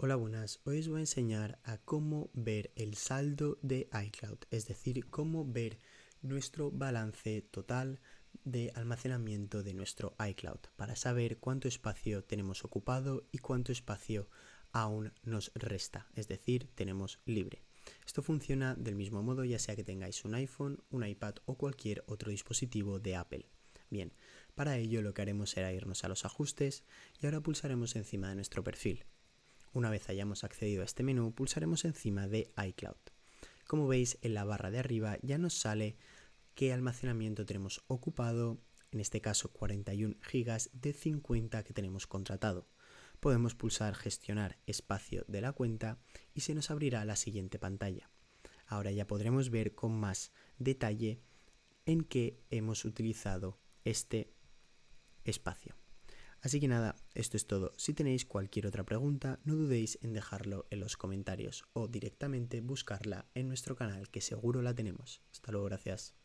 Hola buenas, hoy os voy a enseñar a cómo ver el saldo de iCloud, es decir, cómo ver nuestro balance total de almacenamiento de nuestro iCloud, para saber cuánto espacio tenemos ocupado y cuánto espacio aún nos resta, es decir, tenemos libre. Esto funciona del mismo modo ya sea que tengáis un iPhone, un iPad o cualquier otro dispositivo de Apple. Bien, para ello lo que haremos será irnos a los ajustes y ahora pulsaremos encima de nuestro perfil. Una vez hayamos accedido a este menú, pulsaremos encima de iCloud. Como veis, en la barra de arriba ya nos sale qué almacenamiento tenemos ocupado, en este caso 41 GB de 50 que tenemos contratado. Podemos pulsar gestionar espacio de la cuenta y se nos abrirá la siguiente pantalla. Ahora ya podremos ver con más detalle en qué hemos utilizado este espacio. Así que nada, esto es todo. Si tenéis cualquier otra pregunta, no dudéis en dejarlo en los comentarios o directamente buscarla en nuestro canal, que seguro la tenemos. Hasta luego, gracias.